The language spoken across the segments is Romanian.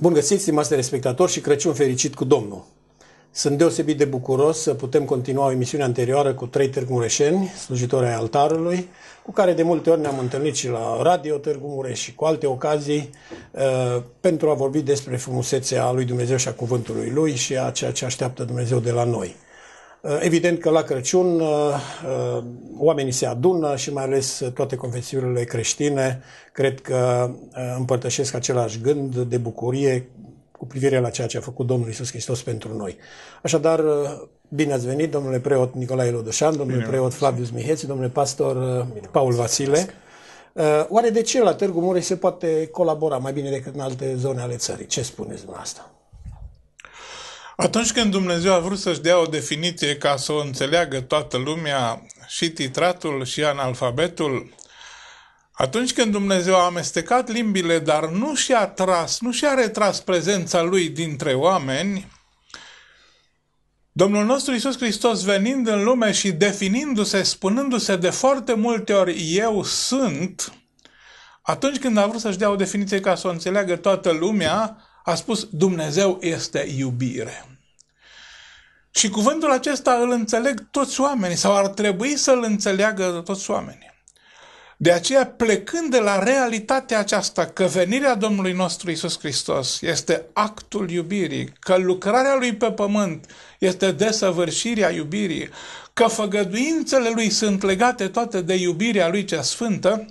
Bun găsit, stimați respectatori și Crăciun fericit cu Domnul! Sunt deosebit de bucuros să putem continua o emisiune anterioară cu trei Târgu Mureșeni, slujitori ai altarului, cu care de multe ori ne-am întâlnit și la Radio Târgu Mureș și cu alte ocazii uh, pentru a vorbi despre frumusețea lui Dumnezeu și a cuvântului lui și a ceea ce așteaptă Dumnezeu de la noi. Uh, evident că la Crăciun uh, uh, oamenii se adună și mai ales toate confesiunile creștine cred că împărtășesc același gând de bucurie cu privire la ceea ce a făcut Domnul Isus Hristos pentru noi. Așadar, bine ați venit, domnule preot Nicolae Lodoșan, domnule bine preot Flavius Miheț, domnule pastor Paul Vasile. Oare de ce la Târgu Mureș se poate colabora mai bine decât în alte zone ale țării? Ce spuneți dumneavoastră? Atunci când Dumnezeu a vrut să-și dea o definiție ca să o înțeleagă toată lumea, și titratul și analfabetul, atunci când Dumnezeu a amestecat limbile, dar nu și-a tras, nu și-a retras prezența lui dintre oameni, Domnul nostru Isus Hristos venind în lume și definindu-se, spunându-se de foarte multe ori eu sunt, atunci când a vrut să-și dea o definiție ca să o înțeleagă toată lumea, a spus Dumnezeu este iubire. Și cuvântul acesta îl înțeleg toți oamenii sau ar trebui să-l înțeleagă toți oamenii. De aceea, plecând de la realitatea aceasta că venirea Domnului nostru Isus Hristos este actul iubirii, că lucrarea Lui pe pământ este desăvârșirea iubirii, că făgăduințele Lui sunt legate toate de iubirea Lui cea sfântă,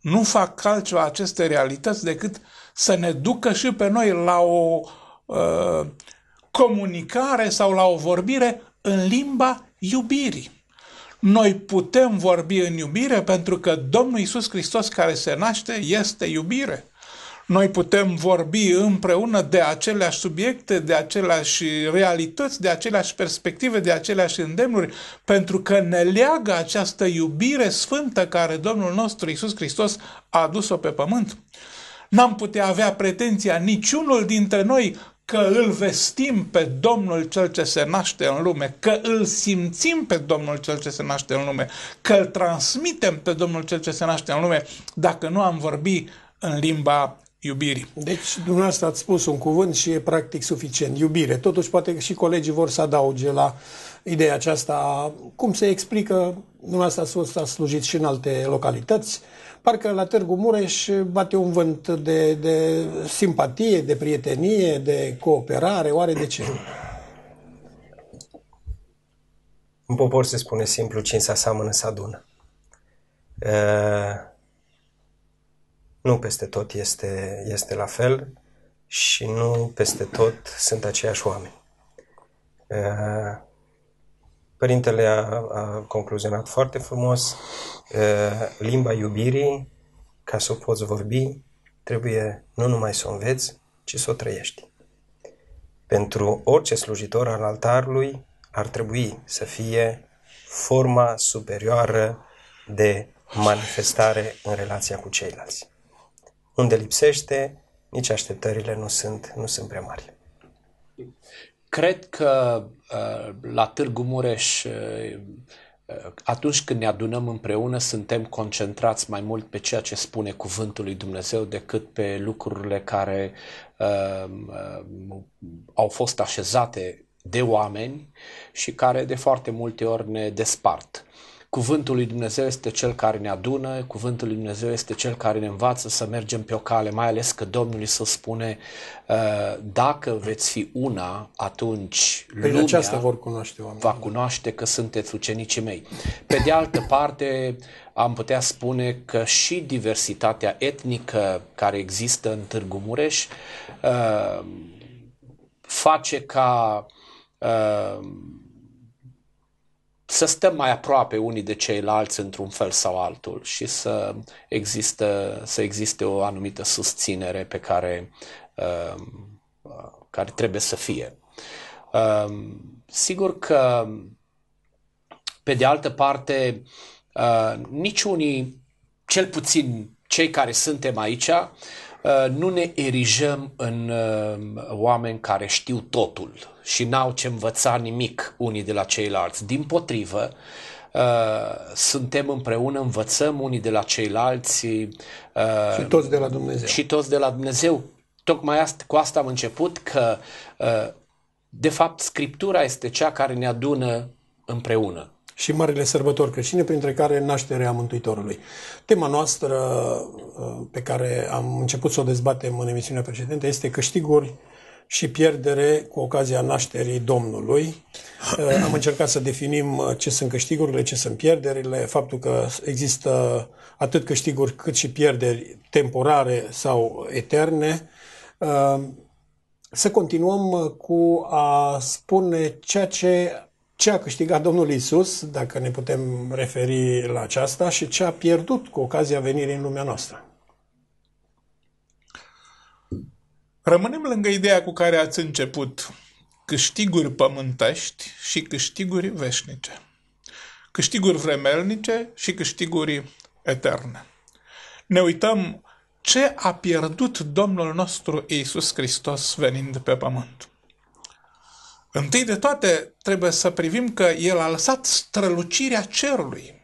nu fac altceva aceste realități decât să ne ducă și pe noi la o uh, comunicare sau la o vorbire în limba iubirii. Noi putem vorbi în iubire pentru că Domnul Isus Hristos care se naște este iubire. Noi putem vorbi împreună de aceleași subiecte, de aceleași realități, de aceleași perspective, de aceleași îndemnuri, pentru că ne leagă această iubire sfântă care Domnul nostru Isus Hristos a adus-o pe pământ. N-am putea avea pretenția niciunul dintre noi că îl vestim pe Domnul cel ce se naște în lume, că îl simțim pe Domnul cel ce se naște în lume, că îl transmitem pe Domnul cel ce se naște în lume, dacă nu am vorbi în limba iubirii. Deci, dumneavoastră ați spus un cuvânt și e practic suficient, iubire. Totuși, poate că și colegii vor să adauge la ideea aceasta cum se explică, dumneavoastră ați, fost, ați slujit și în alte localități, parcă la Târgu Mureș bate un vânt de, de simpatie, de prietenie, de cooperare, oare de ce? În popor se spune simplu, se asamănă, se adună. Uh, nu peste tot este, este la fel și nu peste tot sunt aceiași oameni. Părintele a, a concluzionat foarte frumos, limba iubirii, ca să o poți vorbi, trebuie nu numai să o înveți, ci să o trăiești. Pentru orice slujitor al altarului ar trebui să fie forma superioară de manifestare în relația cu ceilalți. Unde lipsește, nici așteptările nu sunt, nu sunt prea mari. Cred că uh, la Târgu Mureș, uh, atunci când ne adunăm împreună, suntem concentrați mai mult pe ceea ce spune Cuvântul lui Dumnezeu decât pe lucrurile care uh, au fost așezate de oameni și care de foarte multe ori ne despart. Cuvântul lui Dumnezeu este cel care ne adună, cuvântul lui Dumnezeu este cel care ne învață să mergem pe o cale, mai ales că Domnul să spune uh, dacă veți fi una, atunci păi lumea aceasta vor cunoaște oamenii. va cunoaște că sunteți ucenicii mei. Pe de altă parte, am putea spune că și diversitatea etnică care există în Târgu Mureș uh, face ca uh, să stăm mai aproape unii de ceilalți într-un fel sau altul și să există, să existe o anumită susținere pe care, uh, care trebuie să fie. Uh, sigur că, pe de altă parte, uh, nici unii, cel puțin cei care suntem aici, Uh, nu ne erijăm în uh, oameni care știu totul și n-au ce învăța nimic unii de la ceilalți. Din potrivă, uh, suntem împreună, învățăm unii de la ceilalți. Și toți de la Dumnezeu. Și toți de la Dumnezeu. Tocmai asta, cu asta am început că, de fapt, Scriptura este cea care ne adună împreună și marile sărbători creștine, printre care nașterea Mântuitorului. Tema noastră uh, pe care am început să o dezbatem în emisiunea precedentă este câștiguri și pierdere cu ocazia nașterii Domnului. Uh, am încercat să definim uh, ce sunt câștigurile, ce sunt pierderile, faptul că există atât câștiguri cât și pierderi temporare sau eterne. Să continuăm cu a spune ceea ce ce a câștigat Domnul Isus, dacă ne putem referi la aceasta, și ce a pierdut cu ocazia venirii în lumea noastră. Rămânem lângă ideea cu care ați început, câștiguri pământești și câștiguri veșnice, câștiguri vremelnice și câștiguri eterne. Ne uităm ce a pierdut Domnul nostru Iisus Hristos venind pe pământ. Întâi de toate, trebuie să privim că el a lăsat strălucirea cerului.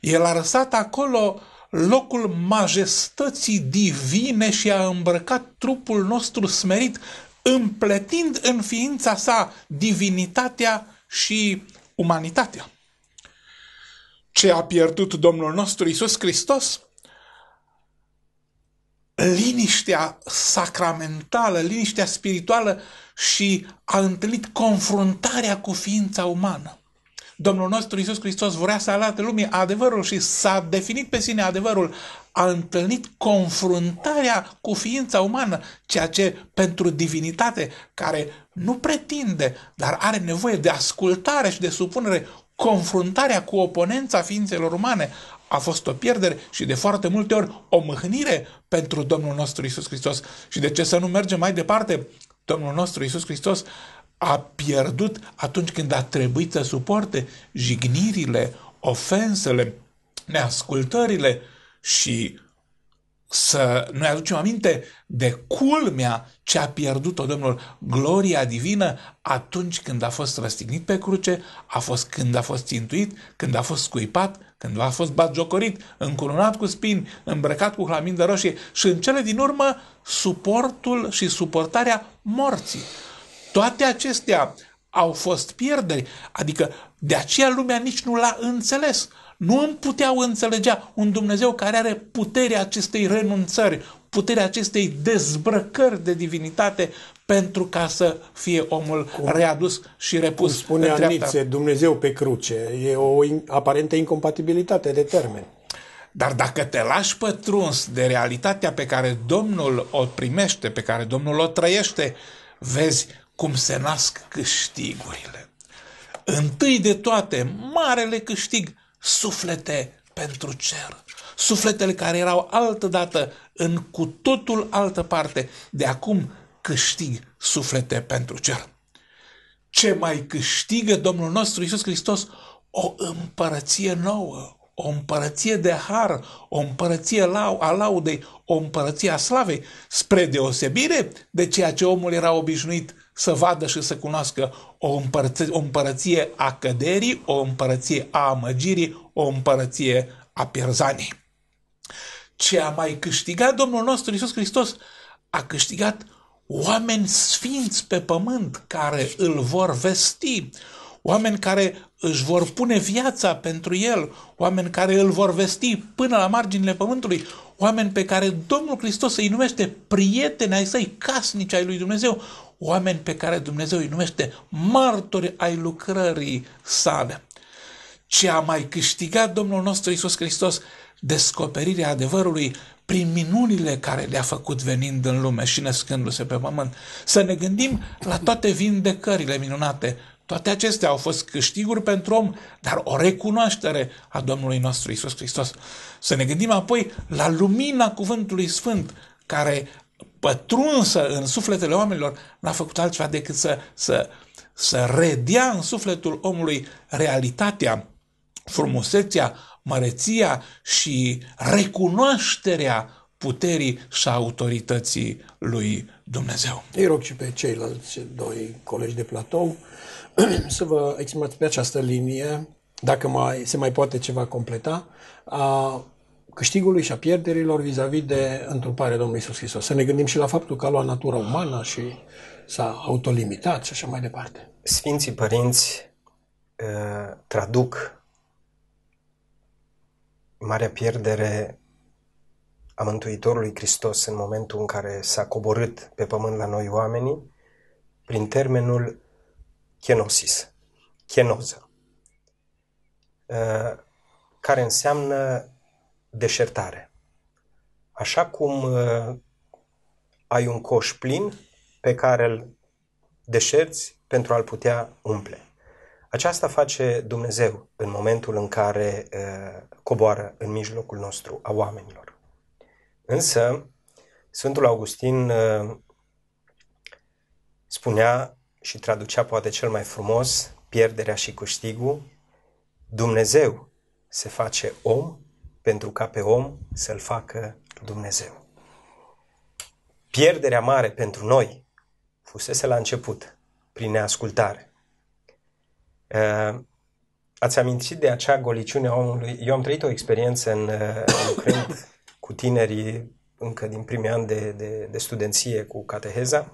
El a lăsat acolo locul majestății divine și a îmbrăcat trupul nostru smerit, împletind în ființa sa divinitatea și umanitatea. Ce a pierdut Domnul nostru Isus Hristos? Liniștea sacramentală, liniștea spirituală și a întâlnit confruntarea cu ființa umană. Domnul nostru Iisus Hristos vrea să arate lumii adevărul și s-a definit pe sine adevărul. A întâlnit confruntarea cu ființa umană, ceea ce pentru divinitate, care nu pretinde, dar are nevoie de ascultare și de supunere, confruntarea cu oponența ființelor umane a fost o pierdere și de foarte multe ori o mâhnire pentru Domnul nostru Isus Hristos. Și de ce să nu mergem mai departe Domnul nostru Isus Hristos a pierdut atunci când a trebuit să suporte jignirile, ofensele, neascultările și să ne aducem aminte de culmea ce a pierdut-o Domnul, gloria divină, atunci când a fost răstignit pe cruce, a fost când a fost țintuit, când a fost scuipat, când l-a fost batjocorit, încoronat cu spini, îmbrăcat cu hlamindă roșie și în cele din urmă suportul și suportarea morții. Toate acestea au fost pierderi, adică de aceea lumea nici nu l-a înțeles. Nu îmi puteau înțelegea un Dumnezeu care are puterea acestei renunțări, puterea acestei dezbrăcări de divinitate pentru ca să fie omul cum, readus și repus. Cum spune Anițe, Dumnezeu pe cruce. E o aparentă incompatibilitate de termen. Dar dacă te lași pătruns de realitatea pe care Domnul o primește, pe care Domnul o trăiește, vezi cum se nasc câștigurile. Întâi de toate, marele câștig, suflete pentru cer. Sufletele care erau altădată în cu totul altă parte, de acum câștig suflete pentru cer. Ce mai câștigă Domnul nostru Isus Hristos? O împărăție nouă, o împărăție de har, o împărăție a laudei, o împărăție a slavei, spre deosebire de ceea ce omul era obișnuit să vadă și să cunoască o împărăție, o împărăție a căderii, o împărăție a amăgirii, o împărăție a pierzanii. Ce a mai câștigat Domnul nostru Isus Hristos? A câștigat oameni sfinți pe pământ care îl vor vesti, oameni care își vor pune viața pentru el, oameni care îl vor vesti până la marginile pământului, oameni pe care Domnul Hristos îi numește prieteni ai săi, casnici ai lui Dumnezeu, oameni pe care Dumnezeu îi numește martori ai lucrării sale. Ce a mai câștigat Domnul nostru Isus Hristos? Descoperirea adevărului prin minunile care le-a făcut venind în lume și născându-se pe pământ. Să ne gândim la toate vindecările minunate. Toate acestea au fost câștiguri pentru om, dar o recunoaștere a Domnului nostru Isus Hristos. Să ne gândim apoi la lumina Cuvântului Sfânt, care pătrunsă în sufletele oamenilor, n-a făcut altceva decât să, să, să redea în sufletul omului realitatea, frumusețea, măreția și recunoașterea puterii și a autorității lui Dumnezeu. Îi rog și pe ceilalți doi colegi de platou să vă exprimați pe această linie, dacă mai, se mai poate ceva completa, a câștigului și a pierderilor vis-a-vis de întruparea Domnului Isus Hristos. Să ne gândim și la faptul că a luat natura umană și s-a autolimitat și așa mai departe. Sfinții părinți ă, traduc marea pierdere a Mântuitorului Hristos în momentul în care s-a coborât pe pământ la noi oamenii prin termenul chenosis, chenoză, uh, care înseamnă deșertare. Așa cum uh, ai un coș plin pe care îl deșerți pentru a-l putea umple. Aceasta face Dumnezeu în momentul în care uh, coboară în mijlocul nostru, a oamenilor. Însă, Sfântul Augustin uh, spunea și traducea poate cel mai frumos pierderea și câștigul, Dumnezeu se face om pentru ca pe om să-l facă Dumnezeu. Pierderea mare pentru noi fusese la început, prin neascultare. Uh, ați amintit de acea goliciune a omului. Eu am trăit o experiență în, lucrând uh, cu tinerii încă din primii ani de, de, de studenție cu cateheza.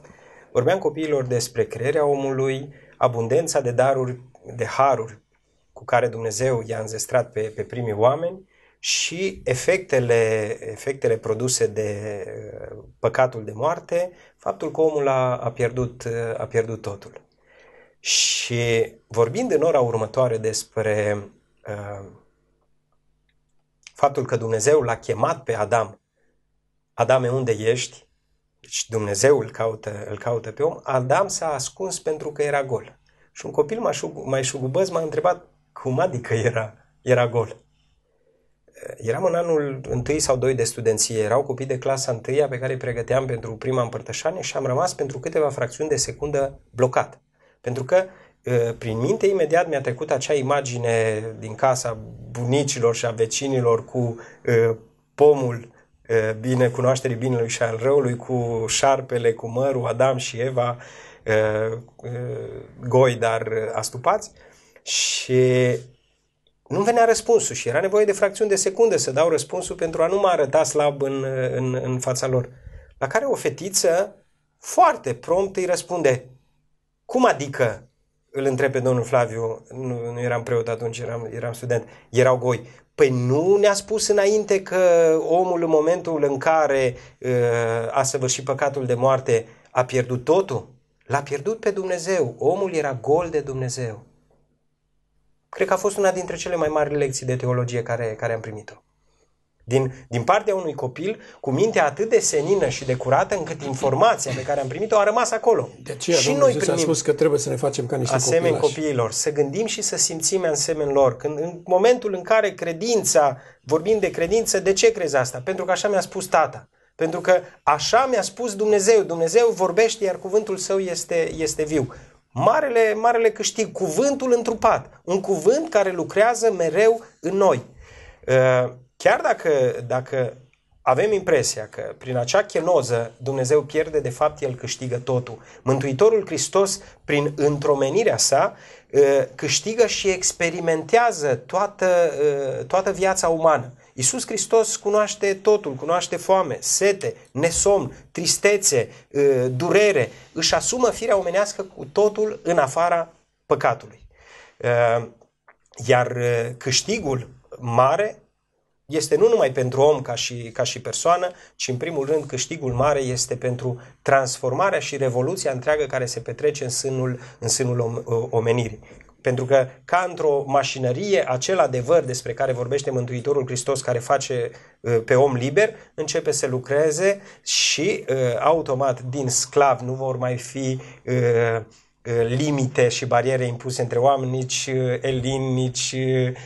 Vorbeam copiilor despre crearea omului, abundența de daruri, de haruri cu care Dumnezeu i-a înzestrat pe, pe primii oameni și efectele, efectele produse de uh, păcatul de moarte, faptul că omul a, a, pierdut, uh, a pierdut totul. Și vorbind în ora următoare despre uh, faptul că Dumnezeu l-a chemat pe Adam, Adame, unde ești? Deci Dumnezeu îl caută, îl caută pe om. Adam s-a ascuns pentru că era gol. Și un copil mai, mai șugubăz m-a întrebat cum adică era, era gol. Uh, eram în anul 1 sau 2 de studenție, erau copii de clasa 1 pe care îi pregăteam pentru prima împărtășanie și am rămas pentru câteva fracțiuni de secundă blocat. Pentru că ă, prin minte imediat mi-a trecut acea imagine din casa bunicilor și a vecinilor cu ă, pomul ă, bine cunoașterii binelui și al răului, cu șarpele, cu mărul, Adam și Eva, goi, dar astupați. Și nu venea răspunsul și era nevoie de fracțiuni de secunde să dau răspunsul pentru a nu mă arăta slab în, în, în fața lor. La care o fetiță foarte prompt îi răspunde, cum adică, îl întrebe domnul Flaviu, nu, nu eram preot atunci, eram, eram student, erau goi. Păi nu ne-a spus înainte că omul în momentul în care uh, a săvârșit păcatul de moarte a pierdut totul? L-a pierdut pe Dumnezeu. Omul era gol de Dumnezeu. Cred că a fost una dintre cele mai mari lecții de teologie care, care am primit-o din, din partea unui copil cu mintea atât de senină și de curată încât informația pe care am primit-o a rămas acolo. De aceea, și noi primim a spus că trebuie să ne facem ca niște asemeni copilași. copiilor, să gândim și să simțim asemeni lor. Când, în momentul în care credința, vorbim de credință, de ce crezi asta? Pentru că așa mi-a spus tata. Pentru că așa mi-a spus Dumnezeu. Dumnezeu vorbește, iar cuvântul său este, este viu. Marele, marele câștig, cuvântul întrupat, un cuvânt care lucrează mereu în noi. Uh, Chiar dacă, dacă avem impresia că prin acea chenoză Dumnezeu pierde, de fapt El câștigă totul. Mântuitorul Hristos, prin întromenirea sa, ă, câștigă și experimentează toată, ă, toată viața umană. Iisus Hristos cunoaște totul, cunoaște foame, sete, nesomn, tristețe, ă, durere, își asumă firea omenească cu totul în afara păcatului. Iar câștigul mare este nu numai pentru om ca și, ca și persoană, ci în primul rând câștigul mare este pentru transformarea și revoluția întreagă care se petrece în sânul, în sânul om, omenirii. Pentru că, ca într-o mașinărie, acel adevăr despre care vorbește Mântuitorul Hristos, care face ă, pe om liber, începe să lucreze și ă, automat din sclav nu vor mai fi uh, Uh, limite și bariere impuse între oameni, nici uh, elini, nici uh,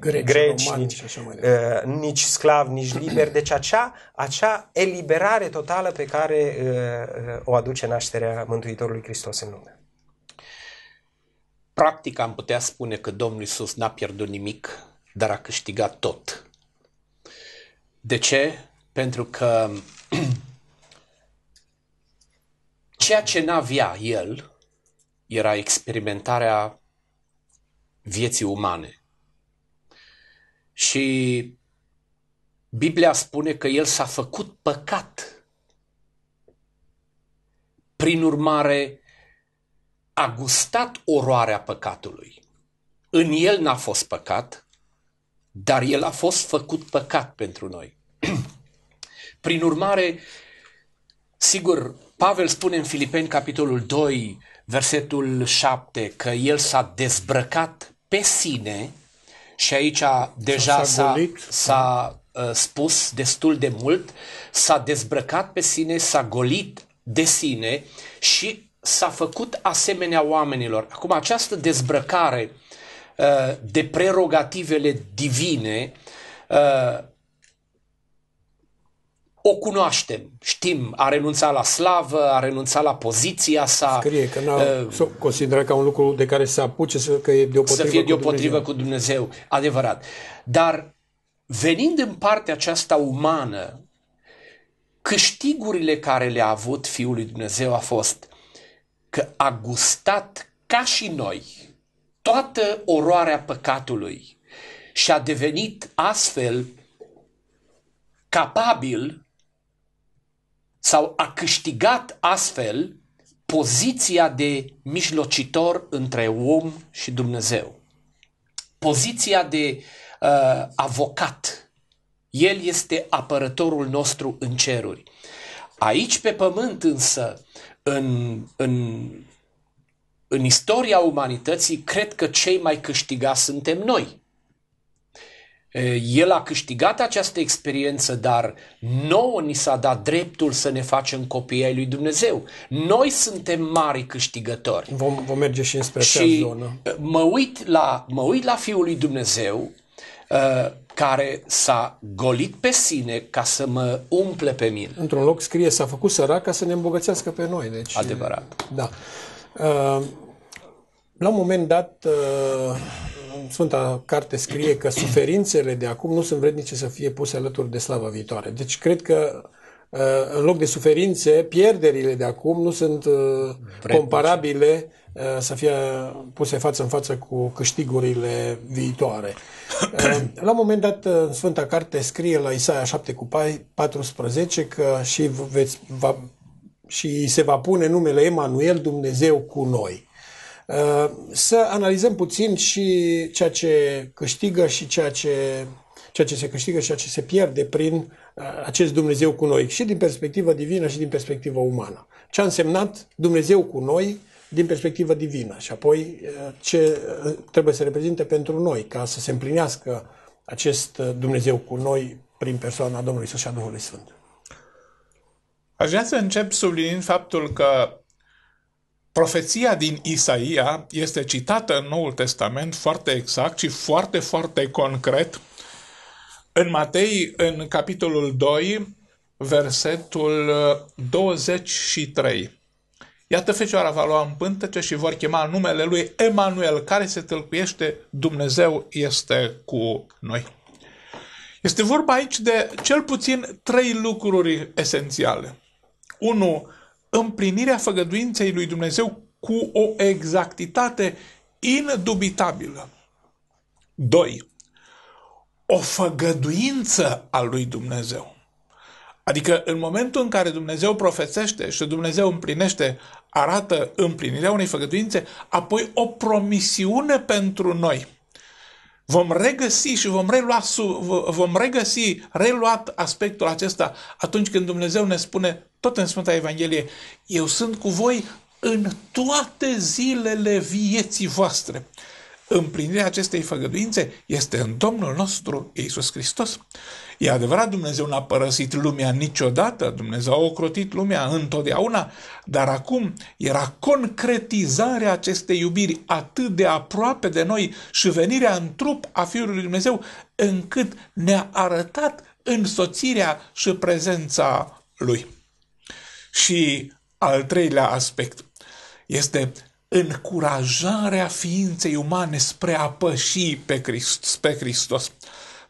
greci, greci romani, nici, nici sclav, nici liber. Deci acea, acea eliberare totală pe care o aduce nașterea Mântuitorului Hristos în lume. Practic am putea spune că Domnul Iisus n-a pierdut nimic, dar a câștigat tot. De ce? Pentru că Ceea ce n-avea el era experimentarea vieții umane. Și Biblia spune că el s-a făcut păcat. Prin urmare, a gustat oroarea păcatului. În el n-a fost păcat, dar el a fost făcut păcat pentru noi. Prin urmare, sigur, Pavel spune în Filipeni, capitolul 2, versetul 7, că el s-a dezbrăcat pe sine și aici deja s-a, s-a uh, spus destul de mult, s-a dezbrăcat pe sine, s-a golit de sine și s-a făcut asemenea oamenilor. Acum, această dezbrăcare uh, de prerogativele divine uh, o cunoaștem, știm, a renunțat la slavă, a renunțat la poziția sa. Scrie că n-a uh, considerat ca un lucru de care să apuce să, că e deopotrivă, să fie deopotrivă cu Dumnezeu. cu Dumnezeu. Adevărat. Dar venind în partea aceasta umană, câștigurile care le-a avut Fiul lui Dumnezeu a fost că a gustat ca și noi toată oroarea păcatului și a devenit astfel capabil sau a câștigat astfel poziția de mijlocitor între om și Dumnezeu, poziția de uh, avocat. El este apărătorul nostru în ceruri. Aici, pe pământ, însă, în, în, în istoria umanității, cred că cei mai câștigați suntem noi. El a câștigat această experiență, dar nouă ni s-a dat dreptul să ne facem copii ai lui Dumnezeu. Noi suntem mari câștigători. Vom, vom merge și înspre și zonă. Mă uit, la, mă uit la Fiul lui Dumnezeu uh, care s-a golit pe sine ca să mă umple pe mine. Într-un loc scrie, s-a făcut sărac ca să ne îmbogățească pe noi. Deci, Adevărat. Da. Uh, la un moment dat, uh, Sfânta Carte scrie că suferințele de acum nu sunt vrednice să fie puse alături de slava viitoare. Deci cred că uh, în loc de suferințe, pierderile de acum nu sunt uh, Vrednice. comparabile uh, să fie puse față în față cu câștigurile viitoare. La un moment dat, în Sfânta Carte scrie la Isaia 7 cu 14 că și, veți, va, și se va pune numele Emanuel, Dumnezeu cu noi. Uh, să analizăm puțin și ceea ce câștigă și ceea ce, ceea ce se câștigă și ceea ce se pierde prin uh, acest Dumnezeu cu noi, și din perspectivă divină și din perspectivă umană. Ce a însemnat Dumnezeu cu noi din perspectivă divină și apoi uh, ce trebuie să reprezinte pentru noi ca să se împlinească acest Dumnezeu cu noi prin persoana Domnului Iisus și a Duhului Sfânt. Aș vrea să încep subliniind faptul că Profeția din Isaia este citată în Noul Testament foarte exact și foarte, foarte concret în Matei, în capitolul 2, versetul 23. Uh, Iată fecioara va lua în pântece și vor chema numele lui Emanuel, care se tâlcuiește Dumnezeu este cu noi. Este vorba aici de cel puțin trei lucruri esențiale. Unu împlinirea făgăduinței lui Dumnezeu cu o exactitate indubitabilă. 2. O făgăduință a lui Dumnezeu. Adică în momentul în care Dumnezeu profețește și Dumnezeu împlinește, arată împlinirea unei făgăduințe, apoi o promisiune pentru noi – vom regăsi și vom, relua, vom regăsi reluat aspectul acesta atunci când Dumnezeu ne spune, tot în Sfânta Evanghelie, eu sunt cu voi în toate zilele vieții voastre. Împlinirea acestei făgăduințe este în Domnul nostru Iisus Hristos. E adevărat, Dumnezeu n-a părăsit lumea niciodată, Dumnezeu a ocrotit lumea întotdeauna, dar acum era concretizarea acestei iubiri atât de aproape de noi și venirea în trup a Fiului Lui Dumnezeu, încât ne-a arătat însoțirea și prezența Lui. Și al treilea aspect este încurajarea ființei umane spre a păși pe, Christ, pe Hristos.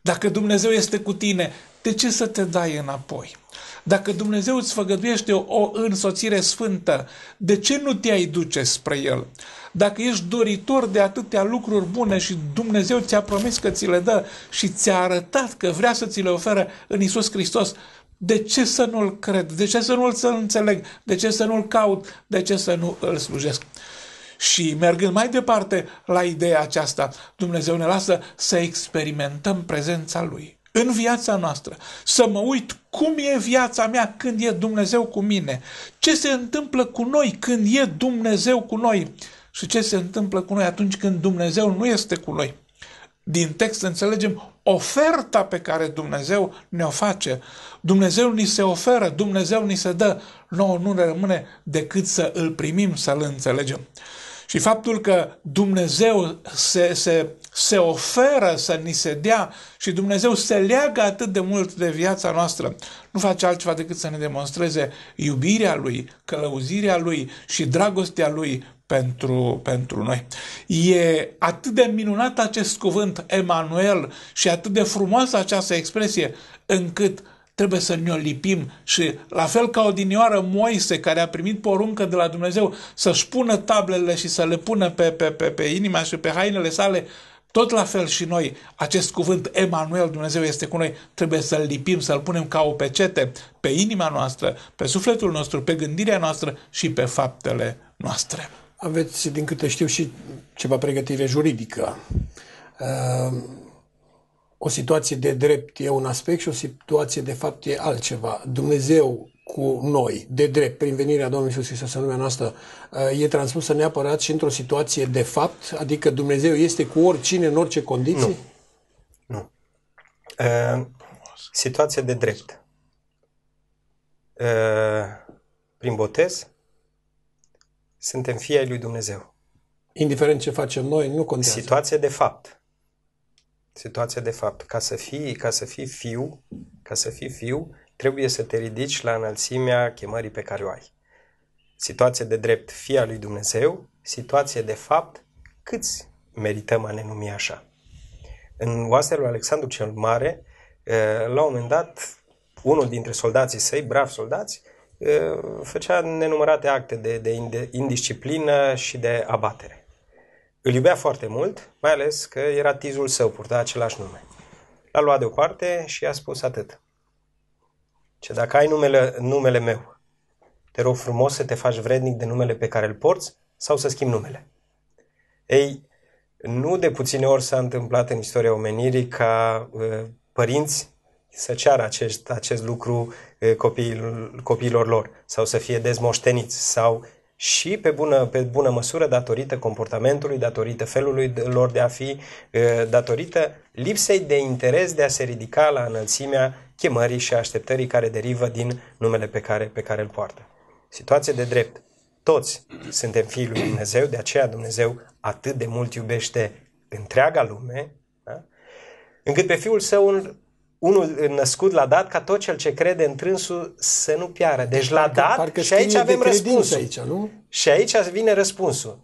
Dacă Dumnezeu este cu tine, de ce să te dai înapoi? Dacă Dumnezeu îți făgăduiește o însoțire sfântă, de ce nu te-ai duce spre El? Dacă ești doritor de atâtea lucruri bune și Dumnezeu ți-a promis că ți le dă și ți-a arătat că vrea să ți le oferă în Isus Hristos, de ce să nu-L cred? De ce să nu-L să înțeleg? De ce să nu-L caut? De ce să nu îl slujesc? Și mergând mai departe la ideea aceasta, Dumnezeu ne lasă să experimentăm prezența Lui în viața noastră, să mă uit cum e viața mea când e Dumnezeu cu mine, ce se întâmplă cu noi când e Dumnezeu cu noi și ce se întâmplă cu noi atunci când Dumnezeu nu este cu noi. Din text înțelegem oferta pe care Dumnezeu ne-o face. Dumnezeu ni se oferă, Dumnezeu ni se dă. Nouă nu ne rămâne decât să îl primim, să-l înțelegem. Și faptul că Dumnezeu se, se, se oferă să ni se dea și Dumnezeu se leagă atât de mult de viața noastră, nu face altceva decât să ne demonstreze iubirea Lui, călăuzirea Lui și dragostea Lui pentru, pentru noi. E atât de minunat acest cuvânt, Emanuel, și atât de frumoasă această expresie, încât trebuie să ne-o lipim și la fel ca odinioară Moise care a primit poruncă de la Dumnezeu să-și pună tablele și să le pună pe, pe, pe, pe inima și pe hainele sale, tot la fel și noi, acest cuvânt Emanuel, Dumnezeu este cu noi, trebuie să-l lipim, să-l punem ca o pecete pe inima noastră, pe sufletul nostru, pe gândirea noastră și pe faptele noastre. Aveți, din câte știu, și ceva pregătire juridică. Uh o situație de drept e un aspect și o situație de fapt e altceva. Dumnezeu cu noi, de drept, prin venirea Domnului Iisus Hristos în lumea noastră, e transpusă neapărat și într-o situație de fapt? Adică Dumnezeu este cu oricine, în orice condiții? Nu. nu. Uh, situație de drept. Uh, prin botez, suntem fii ai lui Dumnezeu. Indiferent ce facem noi, nu contează. Situație de fapt situația de fapt. Ca să fii, ca să fii fiu, ca să fii fiu, trebuie să te ridici la înălțimea chemării pe care o ai. Situație de drept, fia lui Dumnezeu, situație de fapt, câți merităm a ne numi așa? În oastea lui Alexandru cel Mare, la un moment dat, unul dintre soldații săi, bravi soldați, făcea nenumărate acte de, de indisciplină și de abatere. Îl iubea foarte mult, mai ales că era tizul său, purta același nume. L-a luat deoparte și i-a spus atât. Ce dacă ai numele, numele meu, te rog frumos să te faci vrednic de numele pe care îl porți sau să schimbi numele. Ei, nu de puține ori s-a întâmplat în istoria omenirii ca uh, părinți să ceară acest, acest lucru uh, copiilor lor sau să fie dezmoșteniți sau și pe bună, pe bună măsură datorită comportamentului, datorită felului lor de a fi, datorită lipsei de interes de a se ridica la înălțimea chemării și așteptării care derivă din numele pe care, pe care îl poartă. Situație de drept. Toți suntem fiii lui Dumnezeu, de aceea Dumnezeu atât de mult iubește întreaga lume, da? încât pe Fiul Său unul născut la dat ca tot cel ce crede în trânsul să nu piară. Deci, deci la parcă, dat parcă și aici avem răspunsul. Aici, nu? Și aici vine răspunsul.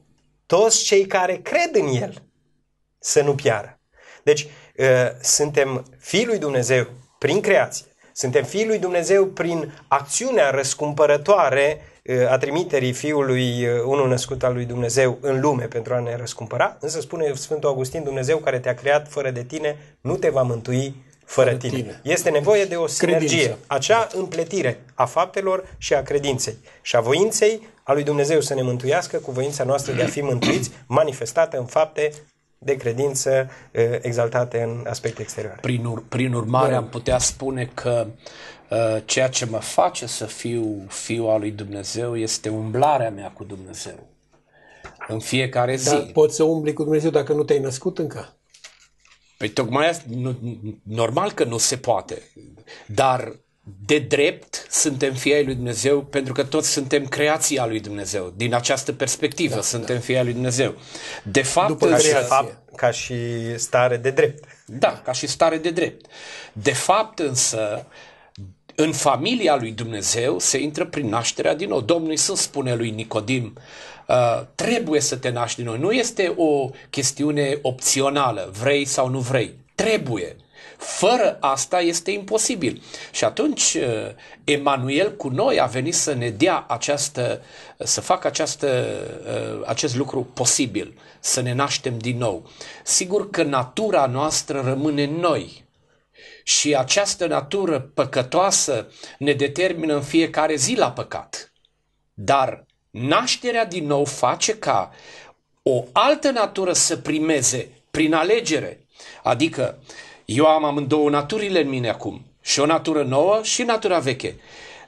Toți cei care cred în el să nu piară. Deci uh, suntem fiul lui Dumnezeu prin creație. Suntem fiul lui Dumnezeu prin acțiunea răscumpărătoare uh, a trimiterii Fiului uh, unul născut al lui Dumnezeu în lume pentru a ne răscumpăra, însă spune Sfântul Augustin, Dumnezeu care te-a creat fără de tine nu te va mântui fără tine. tine. Este nevoie de o sinergie, Credință. acea împletire a faptelor și a credinței și a voinței a lui Dumnezeu să ne mântuiască cu voința noastră de a fi mântuiți, manifestată în fapte de credință eh, exaltate în aspecte exterioare. Prin, ur- prin urmare, Bun. Da. am putea spune că uh, ceea ce mă face să fiu fiu al lui Dumnezeu este umblarea mea cu Dumnezeu. În fiecare zi. Dar poți să umbli cu Dumnezeu dacă nu te-ai născut încă? Păi tocmai asta, nu, normal că nu se poate, dar de drept suntem fii ai lui Dumnezeu pentru că toți suntem creația lui Dumnezeu. Din această perspectivă da, da. suntem da. fii ai lui Dumnezeu. De fapt, După ca, și fapt, ca și stare de drept. Da, ca și stare de drept. De fapt însă, în familia lui Dumnezeu se intră prin nașterea din nou. Domnul Iisus spune lui Nicodim, uh, Uh, trebuie să te naști din nou. Nu este o chestiune opțională, vrei sau nu vrei. Trebuie. Fără asta este imposibil. Și atunci uh, Emanuel cu noi a venit să ne dea această, uh, să facă această, acest lucru posibil, să ne naștem din nou. Sigur că natura noastră rămâne în noi. Și această natură păcătoasă ne determină în fiecare zi la păcat. Dar Nașterea din nou face ca o altă natură să primeze prin alegere. Adică eu am amândouă naturile în mine acum, și o natură nouă și natura veche.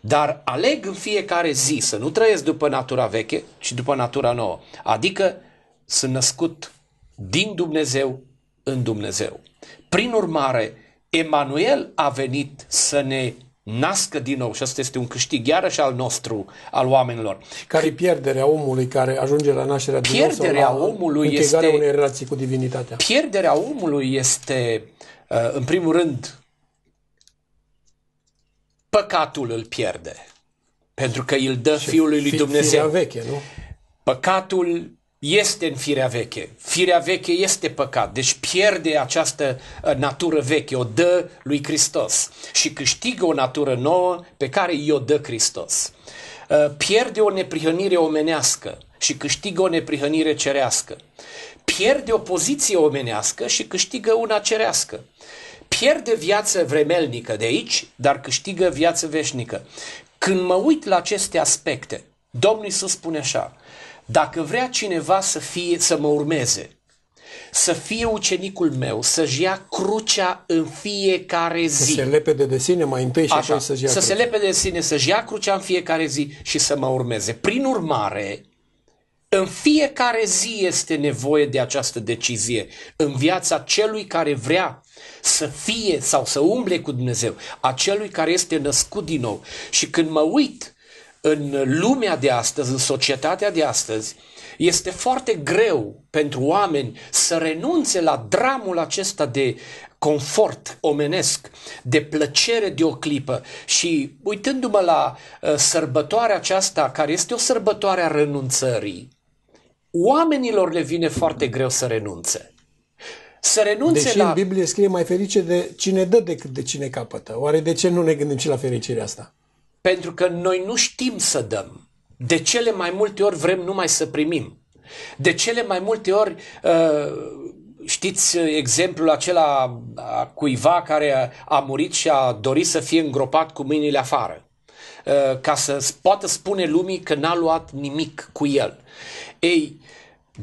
Dar aleg în fiecare zi să nu trăiesc după natura veche, ci după natura nouă. Adică sunt născut din Dumnezeu în Dumnezeu. Prin urmare, Emanuel a venit să ne nască din nou și asta este un câștig iarăși al nostru, al oamenilor. Care pierderea omului care ajunge la nașterea pierderea din nou omului este, unei relații cu divinitatea. Pierderea omului este, uh, în primul rând, păcatul îl pierde. Pentru că îl dă și Fiului lui Dumnezeu. Veche, nu? Păcatul este în firea veche. Firea veche este păcat, deci pierde această uh, natură veche, o dă lui Hristos și câștigă o natură nouă pe care i-o dă Hristos. Uh, pierde o neprihănire omenească și câștigă o neprihănire cerească. Pierde o poziție omenească și câștigă una cerească pierde viață vremelnică de aici, dar câștigă viață veșnică. Când mă uit la aceste aspecte, Domnul Iisus spune așa, dacă vrea cineva să, fie, să mă urmeze, să fie ucenicul meu, să-și ia crucea în fiecare zi. Să se lepede de sine mai întâi și Așa, să-și ia Să crucea. se lepede de sine, să-și ia crucea în fiecare zi și să mă urmeze. Prin urmare, în fiecare zi este nevoie de această decizie în viața celui care vrea să fie sau să umble cu Dumnezeu, acelui care este născut din nou. Și când mă uit în lumea de astăzi, în societatea de astăzi, este foarte greu pentru oameni să renunțe la dramul acesta de confort omenesc, de plăcere de o clipă și uitându-mă la uh, sărbătoarea aceasta, care este o sărbătoare a renunțării, oamenilor le vine foarte greu să renunțe. Să renunțe Deși la... în Biblie scrie mai ferice de cine dă decât de cine capătă. Oare de ce nu ne gândim și la fericirea asta? Pentru că noi nu știm să dăm. De cele mai multe ori vrem numai să primim. De cele mai multe ori uh, știți uh, exemplul acela a cuiva care a murit și a dorit să fie îngropat cu mâinile afară uh, ca să poată spune lumii că n-a luat nimic cu el. Ei,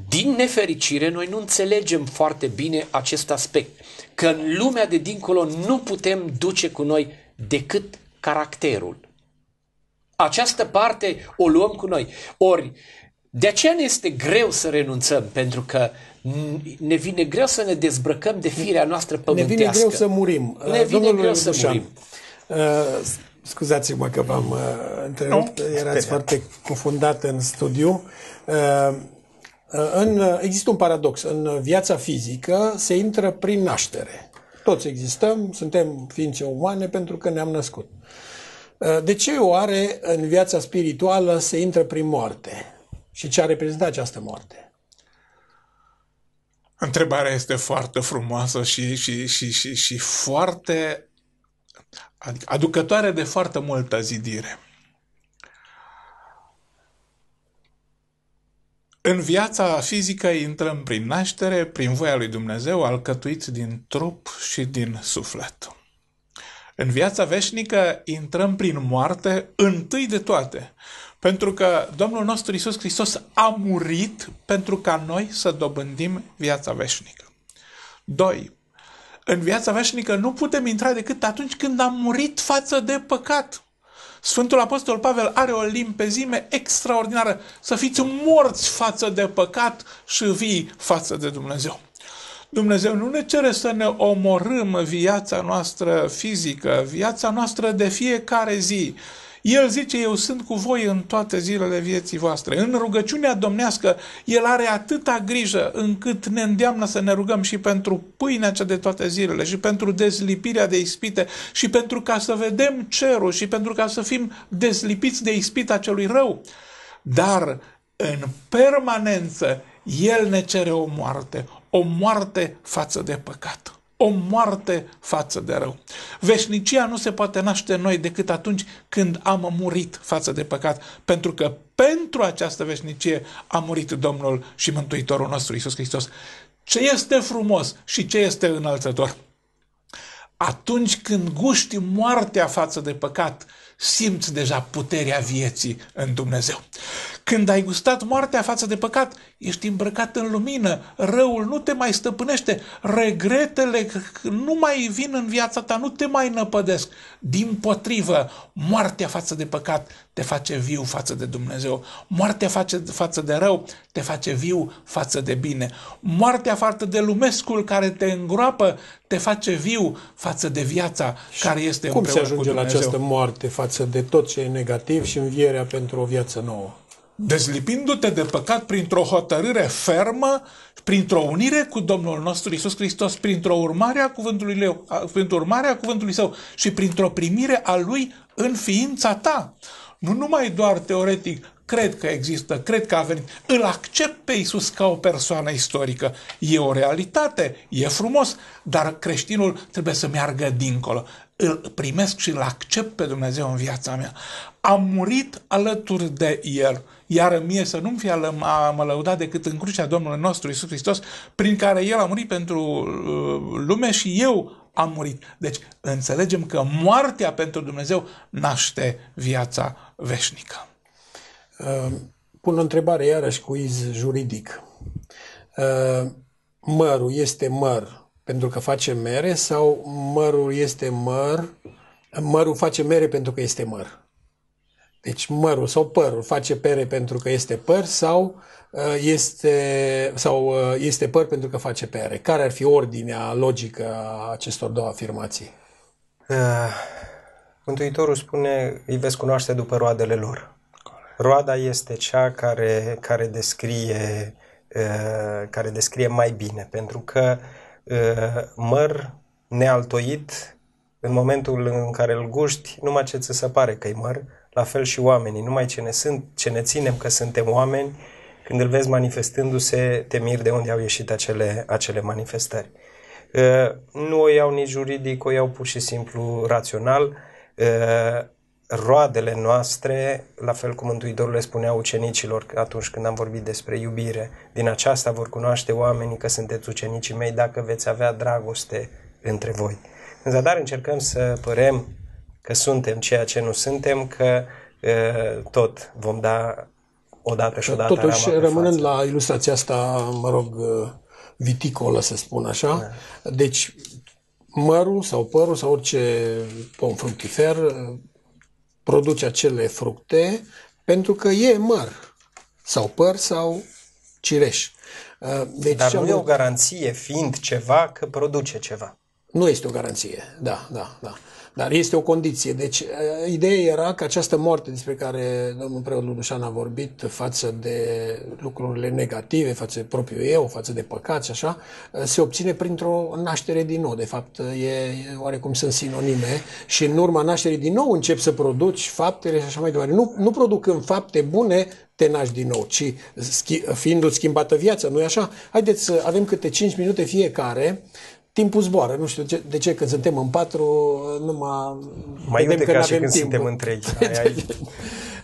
din nefericire, noi nu înțelegem foarte bine acest aspect, că în lumea de dincolo nu putem duce cu noi decât caracterul. Această parte o luăm cu noi. Ori, de aceea ne este greu să renunțăm, pentru că ne vine greu să ne dezbrăcăm de firea noastră pământească. Ne vine greu să murim. Ne vine Domnul greu să Dușan, murim. Uh, scuzați-mă că v-am uh, întrerupt, no? erați Speria. foarte confundat în studiu. Uh, uh în, uh, există un paradox. În viața fizică se intră prin naștere. Toți existăm, suntem ființe umane pentru că ne-am născut. Uh, Eh, de ce oare în viața spirituală se intră prin moarte? Și ce a reprezentat această moarte? Întrebarea este foarte frumoasă și, și, și, și, și foarte aducătoare de foarte multă zidire. În viața fizică intrăm prin naștere, prin voia lui Dumnezeu, alcătuit din trup și din suflet. În viața veșnică intrăm prin moarte întâi de toate. Pentru că Domnul nostru Isus Hristos a murit pentru ca noi să dobândim viața veșnică. 2. În viața veșnică nu putem intra decât atunci când am murit față de păcat. Sfântul Apostol Pavel are o limpezime extraordinară. Să fiți morți față de păcat și vii față de Dumnezeu. Dumnezeu nu ne cere să ne omorâm viața noastră fizică, viața noastră de fiecare zi. El zice, eu sunt cu voi în toate zilele vieții voastre. În rugăciunea domnească, El are atâta grijă încât ne îndeamnă să ne rugăm și pentru pâinea cea de toate zilele, și pentru dezlipirea de ispite, și pentru ca să vedem cerul, și pentru ca să fim dezlipiți de ispita celui rău. Dar, în permanență, El ne cere o moarte, o moarte față de păcat o moarte față de rău. Veșnicia nu se poate naște noi decât atunci când am murit față de păcat, pentru că pentru această veșnicie a murit Domnul și Mântuitorul nostru Isus Hristos. Ce este frumos și ce este înălțător? Atunci când guști moartea față de păcat, simți deja puterea vieții în Dumnezeu. Când ai gustat moartea față de păcat, ești îmbrăcat în lumină, răul nu te mai stăpânește, regretele nu mai vin în viața ta, nu te mai năpădesc. Din potrivă, moartea față de păcat te face viu față de Dumnezeu, moartea face față de rău te face viu față de bine, moartea față de lumescul care te îngroapă te face viu față de viața și care este cum împreună se ajunge la această moarte față de tot ce e negativ și învierea pentru o viață nouă? dezlipindu-te de păcat printr-o hotărâre fermă, printr-o unire cu Domnul nostru Isus Hristos, printr-o urmare a cuvântului, leu, printr-o urmare a cuvântului său și printr-o primire a lui în ființa ta. Nu numai doar teoretic, cred că există, cred că a venit, îl accept pe Isus ca o persoană istorică. E o realitate, e frumos, dar creștinul trebuie să meargă dincolo. Îl primesc și îl accept pe Dumnezeu în viața mea. Am murit alături de El iar mie să nu-mi fie a decât în crucea Domnului nostru Isus Hristos, prin care El a murit pentru uh, lume și eu am murit. Deci înțelegem că moartea pentru Dumnezeu naște viața veșnică. Uh, pun o întrebare iarăși cu iz juridic. Uh, mărul este măr pentru că face mere sau mărul este măr, mărul face mere pentru că este măr? Deci mărul sau părul face pere pentru că este păr sau uh, este, sau uh, este păr pentru că face pere. Care ar fi ordinea logică a acestor două afirmații? Uh, Mântuitorul spune, îi veți cunoaște după roadele lor. Roada este cea care, care, descrie, uh, care descrie mai bine, pentru că uh, măr nealtoit, în momentul în care îl guști, numai ce ți se pare că e măr, la fel și oamenii. Numai ce ne, sunt, ce ne ținem că suntem oameni, când îl vezi manifestându-se, te miri de unde au ieșit acele, acele manifestări. Uh, nu o iau nici juridic, o iau pur și simplu rațional. Uh, roadele noastre, la fel cum Mântuitorul le spunea ucenicilor atunci când am vorbit despre iubire, din aceasta vor cunoaște oamenii că sunteți ucenicii mei dacă veți avea dragoste între voi. În zadar încercăm să părem că suntem ceea ce nu suntem, că tot vom da odată și odată Totuși, rămânând față. la ilustrația asta, mă rog, viticolă, să spun așa, da. deci mărul sau părul sau orice pom fructifer produce acele fructe pentru că e măr sau păr sau cireș. Deci, Dar nu e o garanție fiind ceva că produce ceva. Nu este o garanție, da, da, da. Dar este o condiție. Deci, uh, ideea era că această moarte despre care domnul preot Lulușan a vorbit față de lucrurile negative, față de propriul eu, față de păcat așa, uh, se obține printr-o naștere din nou. De fapt, uh, e, oarecum sunt sinonime și în urma nașterii din nou încep să produci faptele și așa mai departe. Nu, nu în fapte bune, te naști din nou, ci schi- fiindu-ți schimbată viața, nu-i așa? Haideți să avem câte 5 minute fiecare timpul zboară. Nu știu de ce, de ce când suntem în patru, numai Mai uite că ca și când timp. suntem în trei.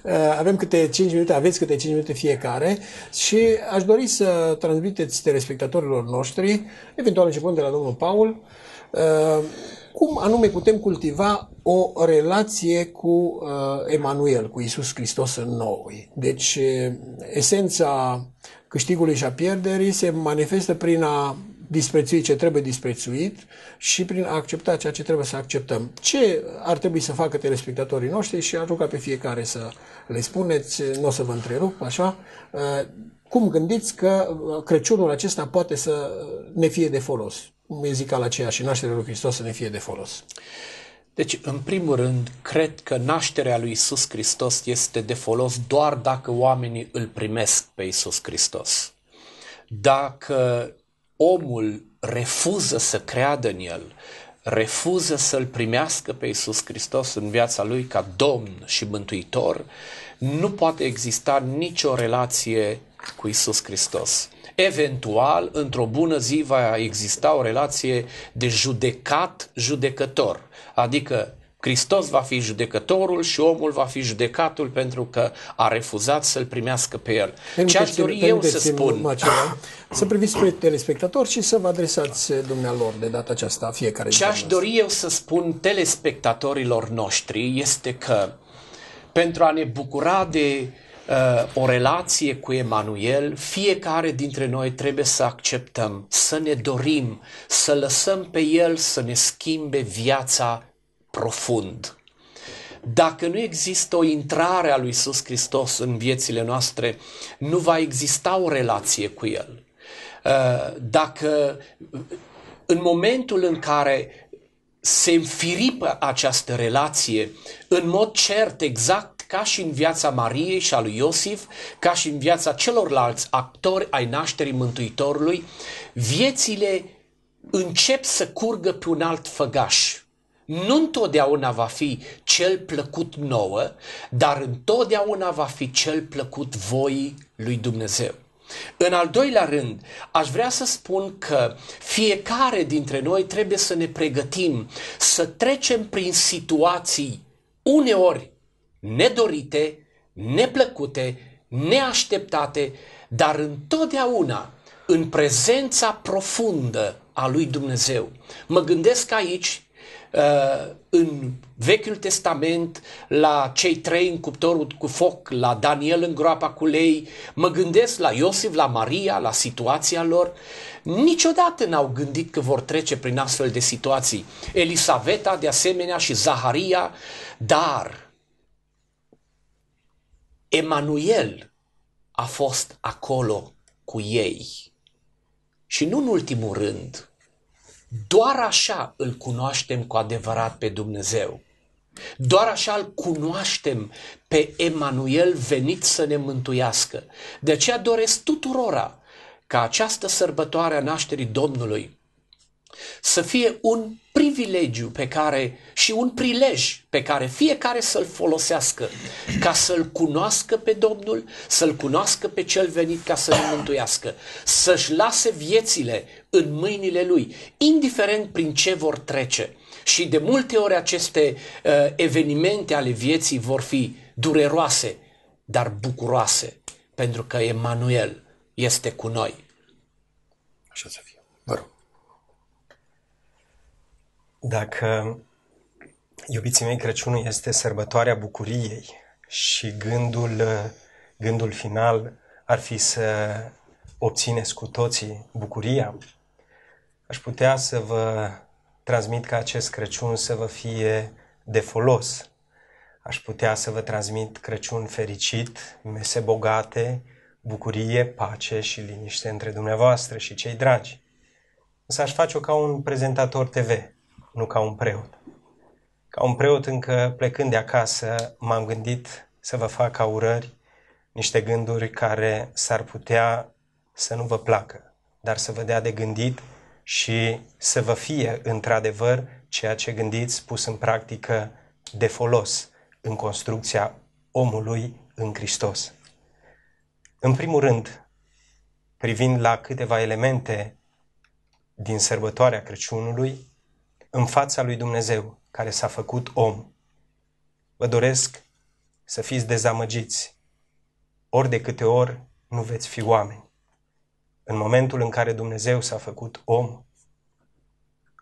Eh, avem câte 5 minute, aveți câte 5 minute fiecare și aș dori să transmiteți telespectatorilor noștri, eventual începând de la domnul Paul, eh, cum anume putem cultiva o relație cu eh, Emanuel, cu Isus Hristos în noi. Deci, esența câștigului și a pierderii se manifestă prin a disprețui ce trebuie disprețuit și prin a accepta ceea ce trebuie să acceptăm. Ce ar trebui să facă telespectatorii noștri și a ruga pe fiecare să le spuneți, nu o să vă întrerup, așa, uh, cum gândiți că uh, Crăciunul acesta poate să uh, ne fie de folos? Cum e zica la aceea și nașterea lui Hristos să ne fie de folos? Deci, în primul rând, cred că nașterea lui Isus Hristos este de folos doar dacă oamenii îl primesc pe Isus Hristos. Dacă omul refuză să creadă în el, refuză să-L primească pe Iisus Hristos în viața lui ca Domn și Mântuitor, nu poate exista nicio relație cu Iisus Hristos. Eventual, într-o bună zi va exista o relație de judecat-judecător, adică Hristos va fi judecătorul și omul va fi judecatul pentru că a refuzat să-l primească pe el. Ce aș dori eu să spun? Acela, să priviți pe telespectatori și să vă adresați eh, dumnealor de data aceasta fiecare Ce aș dori eu să spun telespectatorilor noștri este că pentru a ne bucura de eh, o relație cu Emanuel, fiecare dintre noi trebuie să acceptăm, să ne dorim, să lăsăm pe El să ne schimbe viața profund. Dacă nu există o intrare a lui Iisus Hristos în viețile noastre, nu va exista o relație cu El. Uh, dacă în momentul în care se înfiripă această relație, în mod cert, exact ca și în viața Mariei și a lui Iosif, ca și în viața celorlalți actori ai nașterii Mântuitorului, viețile încep să curgă pe un alt făgaș nu întotdeauna va fi cel plăcut nouă, dar întotdeauna va fi cel plăcut voi lui Dumnezeu. În al doilea rând, aș vrea să spun că fiecare dintre noi trebuie să ne pregătim să trecem prin situații uneori nedorite, neplăcute, neașteptate, dar întotdeauna în prezența profundă a lui Dumnezeu. Mă gândesc aici Uh, în Vechiul Testament, la cei trei în cuptorul cu foc, la Daniel în groapa cu lei, mă gândesc la Iosif, la Maria, la situația lor. Niciodată n-au gândit că vor trece prin astfel de situații. Elisaveta, de asemenea, și Zaharia, dar Emanuel a fost acolo cu ei. Și nu în ultimul rând, doar așa îl cunoaștem cu adevărat pe Dumnezeu. Doar așa îl cunoaștem pe Emanuel venit să ne mântuiască. De aceea doresc tuturora ca această sărbătoare a nașterii Domnului să fie un privilegiu pe care și un prilej pe care fiecare să-l folosească ca să-l cunoască pe Domnul, să-l cunoască pe cel venit ca să-l mântuiască, să-și lase viețile în mâinile lui, indiferent prin ce vor trece. Și de multe ori aceste uh, evenimente ale vieții vor fi dureroase, dar bucuroase, pentru că Emanuel este cu noi. Așa să fie. Vă rog. Dacă, iubiții mei, Crăciunul este sărbătoarea bucuriei și gândul, gândul final ar fi să obțineți cu toții bucuria, aș putea să vă transmit că acest Crăciun să vă fie de folos. Aș putea să vă transmit Crăciun fericit, mese bogate, bucurie, pace și liniște între dumneavoastră și cei dragi. Însă aș face-o ca un prezentator TV nu ca un preot. Ca un preot încă plecând de acasă m-am gândit să vă fac ca urări niște gânduri care s-ar putea să nu vă placă, dar să vă dea de gândit și să vă fie într-adevăr ceea ce gândiți pus în practică de folos în construcția omului în Hristos. În primul rând, privind la câteva elemente din sărbătoarea Crăciunului, în fața lui Dumnezeu care s-a făcut om. Vă doresc să fiți dezamăgiți. Ori de câte ori nu veți fi oameni. În momentul în care Dumnezeu s-a făcut om,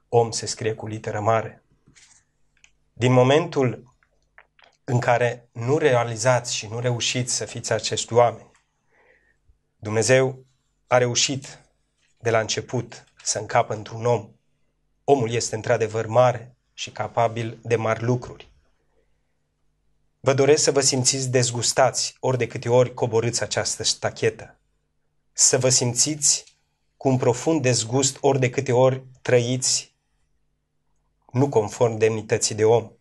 om se scrie cu literă mare. Din momentul în care nu realizați și nu reușiți să fiți acești oameni, Dumnezeu a reușit de la început să încapă într-un om omul este într-adevăr mare și capabil de mari lucruri. Vă doresc să vă simțiți dezgustați ori de câte ori coborâți această stachetă. Să vă simțiți cu un profund dezgust ori de câte ori trăiți nu conform demnității de om,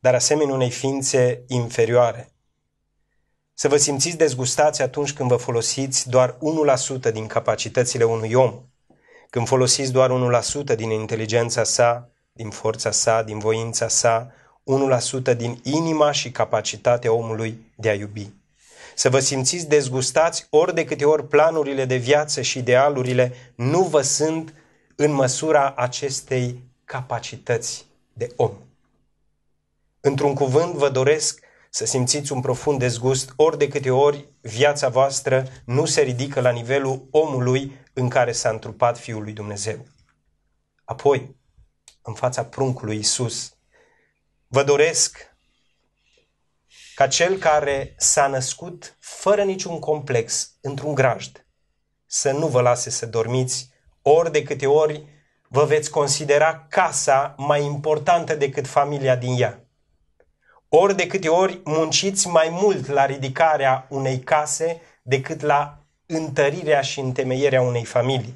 dar asemenea unei ființe inferioare. Să vă simțiți dezgustați atunci când vă folosiți doar 1% din capacitățile unui om când folosiți doar 1% din inteligența sa, din forța sa, din voința sa, 1% din inima și capacitatea omului de a iubi. Să vă simțiți dezgustați ori de câte ori planurile de viață și idealurile nu vă sunt în măsura acestei capacități de om. Într-un cuvânt, vă doresc să simțiți un profund dezgust ori de câte ori viața voastră nu se ridică la nivelul omului în care s-a întrupat Fiul lui Dumnezeu. Apoi, în fața pruncului Isus, vă doresc ca cel care s-a născut fără niciun complex, într-un grajd, să nu vă lase să dormiți ori de câte ori vă veți considera casa mai importantă decât familia din ea. Ori de câte ori munciți mai mult la ridicarea unei case decât la întărirea și întemeierea unei familii.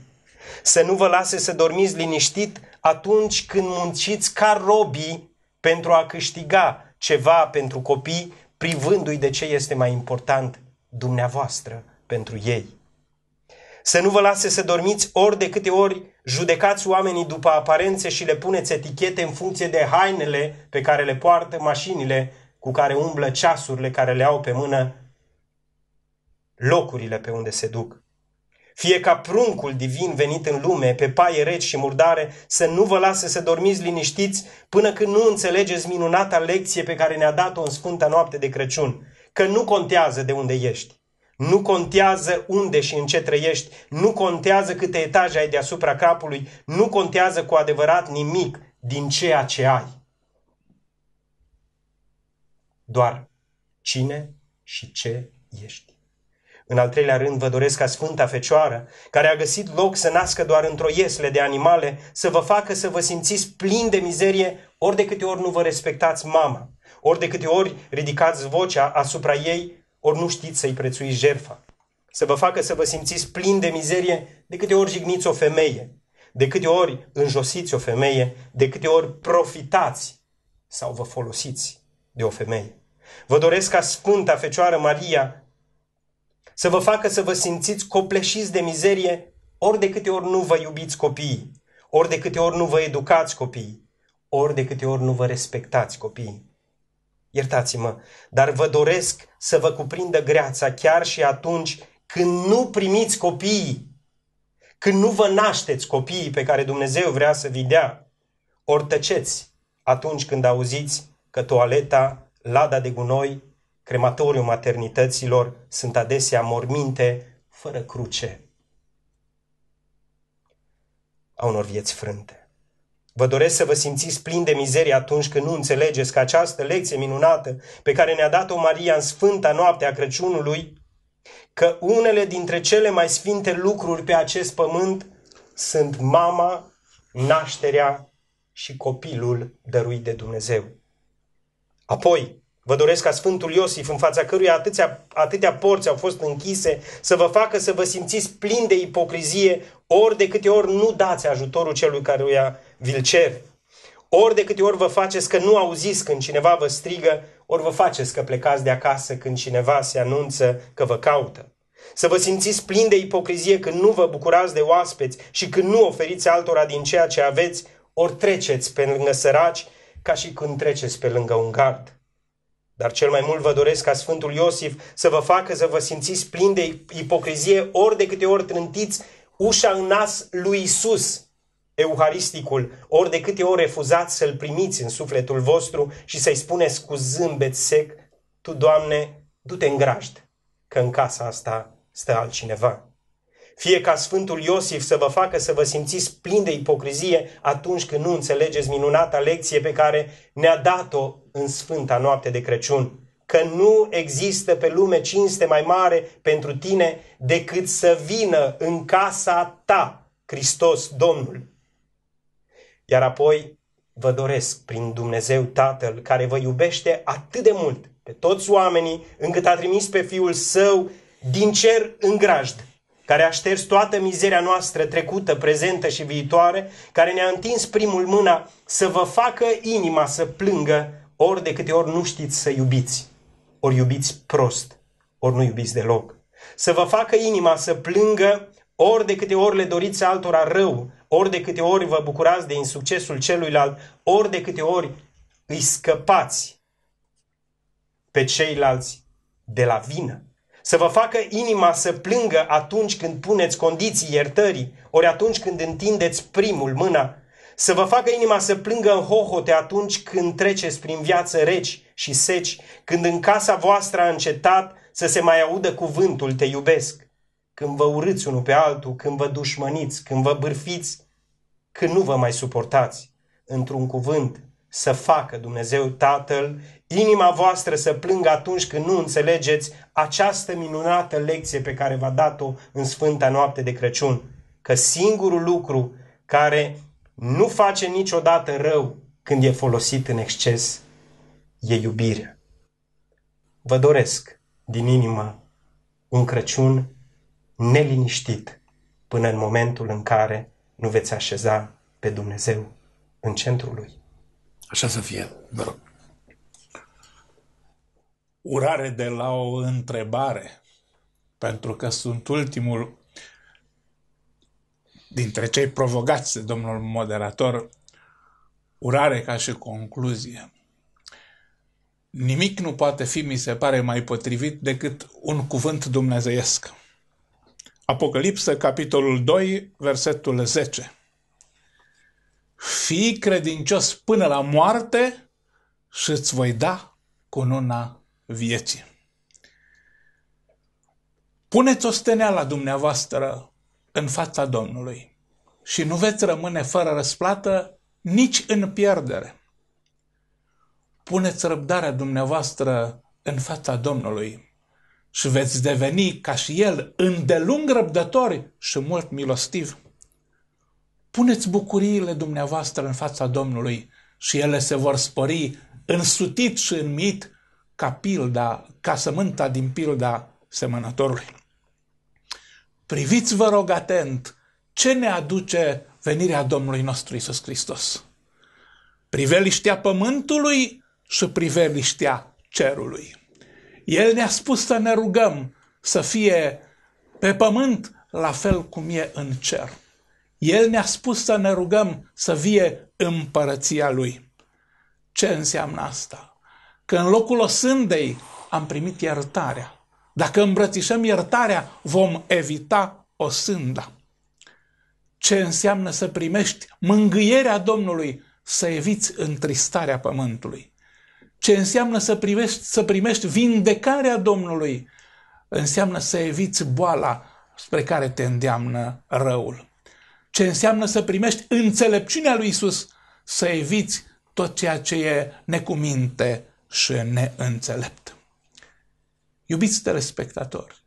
Să nu vă lase să dormiți liniștit atunci când munciți ca robii pentru a câștiga ceva pentru copii, privându-i de ce este mai important dumneavoastră pentru ei. Să nu vă lase să dormiți ori de câte ori judecați oamenii după aparențe și le puneți etichete în funcție de hainele pe care le poartă, mașinile cu care umblă, ceasurile care le au pe mână locurile pe unde se duc. Fie ca pruncul divin venit în lume, pe paie reci și murdare, să nu vă lase să dormiți liniștiți până când nu înțelegeți minunata lecție pe care ne-a dat-o în Sfânta Noapte de Crăciun, că nu contează de unde ești. Nu contează unde și în ce trăiești, nu contează câte etaje ai deasupra capului, nu contează cu adevărat nimic din ceea ce ai. Doar cine și ce ești. În al treilea rând, vă doresc ca Sfânta Fecioară, care a găsit loc să nască doar într-o iesle de animale, să vă facă să vă simțiți plin de mizerie ori de câte ori nu vă respectați mama, ori de câte ori ridicați vocea asupra ei, ori nu știți să-i prețuiți jerfa. Să vă facă să vă simțiți plin de mizerie de câte ori jigniți o femeie, de câte ori înjosiți o femeie, de câte ori profitați sau vă folosiți de o femeie. Vă doresc ca Sfânta Fecioară Maria să vă facă să vă simțiți copleșiți de mizerie ori de câte ori nu vă iubiți copiii, ori de câte ori nu vă educați copiii, ori de câte ori nu vă respectați copiii. Iertați-mă, dar vă doresc să vă cuprindă greața chiar și atunci când nu primiți copiii, când nu vă nașteți copiii pe care Dumnezeu vrea să vi dea, ori tăceți atunci când auziți că toaleta, lada de gunoi crematoriu maternităților sunt adesea morminte fără cruce a unor vieți frânte. Vă doresc să vă simțiți plin de mizerie atunci când nu înțelegeți că această lecție minunată pe care ne-a dat-o Maria în sfânta noapte a Crăciunului, că unele dintre cele mai sfinte lucruri pe acest pământ sunt mama, nașterea și copilul dăruit de Dumnezeu. Apoi, Vă doresc ca Sfântul Iosif, în fața căruia atâția, atâtea porți au fost închise, să vă facă să vă simțiți plin de ipocrizie, ori de câte ori nu dați ajutorul celui căruia vi-l cer. Ori de câte ori vă faceți că nu auziți când cineva vă strigă, ori vă faceți că plecați de acasă când cineva se anunță că vă caută. Să vă simțiți plin de ipocrizie când nu vă bucurați de oaspeți și când nu oferiți altora din ceea ce aveți, ori treceți pe lângă săraci ca și când treceți pe lângă un gard. Dar cel mai mult vă doresc ca Sfântul Iosif să vă facă să vă simțiți plin de ipocrizie ori de câte ori trântiți ușa în nas lui Isus, Euharisticul, ori de câte ori refuzați să-L primiți în sufletul vostru și să-I spuneți cu zâmbet sec, Tu, Doamne, du-te în grajd, că în casa asta stă altcineva. Fie ca Sfântul Iosif să vă facă să vă simțiți plin de ipocrizie atunci când nu înțelegeți minunata lecție pe care ne-a dat-o în Sfânta Noapte de Crăciun. Că nu există pe lume cinste mai mare pentru tine decât să vină în casa ta Hristos Domnul. Iar apoi vă doresc prin Dumnezeu Tatăl care vă iubește atât de mult pe toți oamenii încât a trimis pe Fiul Său din cer în grajd care a șters toată mizeria noastră trecută, prezentă și viitoare, care ne-a întins primul mâna să vă facă inima să plângă ori de câte ori nu știți să iubiți, ori iubiți prost, ori nu iubiți deloc. Să vă facă inima să plângă ori de câte ori le doriți altora rău, ori de câte ori vă bucurați de insuccesul celuilalt, ori de câte ori îi scăpați pe ceilalți de la vină să vă facă inima să plângă atunci când puneți condiții iertării, ori atunci când întindeți primul mâna, să vă facă inima să plângă în hohote atunci când treceți prin viață reci și seci, când în casa voastră a încetat să se mai audă cuvântul te iubesc, când vă urâți unul pe altul, când vă dușmăniți, când vă bârfiți, când nu vă mai suportați. Într-un cuvânt, să facă Dumnezeu Tatăl Inima voastră să plângă atunci când nu înțelegeți această minunată lecție pe care v-a dat-o în Sfânta Noapte de Crăciun. Că singurul lucru care nu face niciodată rău când e folosit în exces e iubirea. Vă doresc din inimă un Crăciun neliniștit până în momentul în care nu veți așeza pe Dumnezeu în centrul lui. Așa să fie, vă rog urare de la o întrebare, pentru că sunt ultimul dintre cei provocați domnul moderator, urare ca și concluzie. Nimic nu poate fi, mi se pare, mai potrivit decât un cuvânt dumnezeiesc. Apocalipsă, capitolul 2, versetul 10. Fii credincios până la moarte și îți voi da cununa vieții. Puneți o la dumneavoastră în fața Domnului și nu veți rămâne fără răsplată nici în pierdere. Puneți răbdarea dumneavoastră în fața Domnului și veți deveni ca și El îndelung răbdători și mult milostiv. Puneți bucuriile dumneavoastră în fața Domnului și ele se vor spori însutit și înmit ca pilda, ca sământa din pilda semănătorului. Priviți, vă rog, atent ce ne aduce venirea Domnului nostru Isus Hristos. Priveliștea pământului și priveliștea cerului. El ne-a spus să ne rugăm să fie pe pământ la fel cum e în cer. El ne-a spus să ne rugăm să vie împărăția Lui. Ce înseamnă asta? că în locul osândei am primit iertarea. Dacă îmbrățișăm iertarea, vom evita osânda. Ce înseamnă să primești mângâierea Domnului, să eviți întristarea pământului? Ce înseamnă să primești, să primești vindecarea Domnului? Înseamnă să eviți boala spre care te îndeamnă răul. Ce înseamnă să primești înțelepciunea lui Isus, să eviți tot ceea ce e necuminte și neînțelept. Iubiți telespectatori,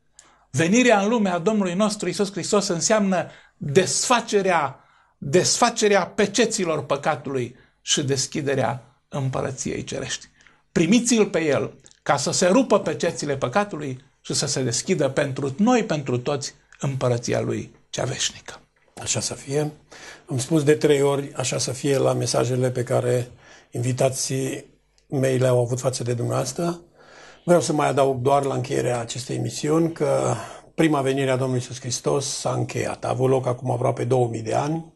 venirea în lumea Domnului nostru Isus Hristos înseamnă desfacerea, desfacerea peceților păcatului și deschiderea împărăției cerești. Primiți-l pe el ca să se rupă pecețile păcatului și să se deschidă pentru noi, pentru toți, împărăția lui cea veșnică. Așa să fie. Am spus de trei ori, așa să fie la mesajele pe care invitații mei le-au avut față de dumneavoastră. Vreau să mai adaug doar la încheierea acestei emisiuni că prima venire a Domnului Iisus Hristos s-a încheiat. A avut loc acum aproape 2000 de ani.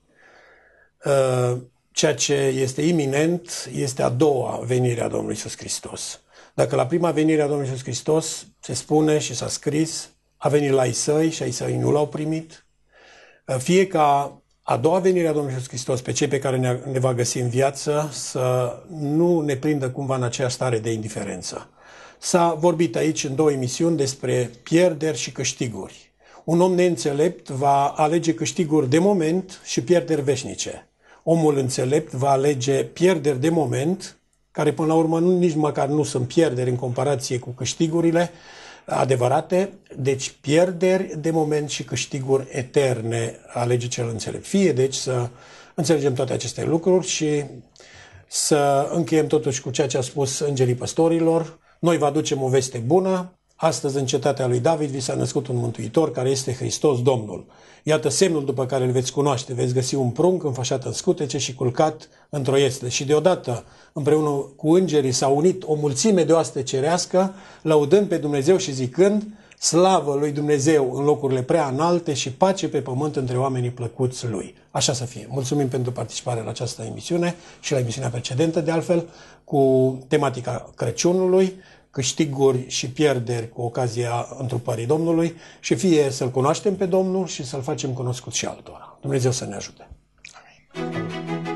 Uh, ceea ce este iminent este a doua venire a Domnului Iisus Hristos. Dacă la prima venire a Domnului Iisus Hristos se spune și s-a scris, a venit la săi și ai săi nu l-au primit, uh, fie ca a doua venire a Domnului Iisus Hristos pe cei pe care ne, ne va găsi în viață să nu ne prindă cumva în aceeași stare de indiferență. S-a vorbit aici în două emisiuni despre pierderi și câștiguri. Un om neînțelept va alege câștiguri de moment și pierderi veșnice. Omul înțelept va alege pierderi de moment, care până la urmă nu, nici măcar nu sunt pierderi în comparație cu câștigurile, adevărate, deci pierderi de moment și câștiguri eterne alege cel înțelept. Fie deci să înțelegem toate aceste lucruri și să încheiem totuși cu ceea ce a spus îngerii păstorilor. Noi vă aducem o veste bună, Astăzi, în cetatea lui David, vi s-a născut un mântuitor care este Hristos Domnul. Iată semnul după care îl veți cunoaște. Veți găsi un prunc înfășat în scutece și culcat într-o iesle. Și deodată, împreună cu îngerii, s-a unit o mulțime de oaste cerească, laudând pe Dumnezeu și zicând, slavă lui Dumnezeu în locurile prea înalte și pace pe pământ între oamenii plăcuți lui. Așa să fie. Mulțumim pentru participare la această emisiune și la emisiunea precedentă, de altfel, cu tematica Crăciunului, câștiguri și pierderi cu ocazia întrupării Domnului și fie să-L cunoaștem pe Domnul și să-L facem cunoscut și altora. Dumnezeu să ne ajute! Amin.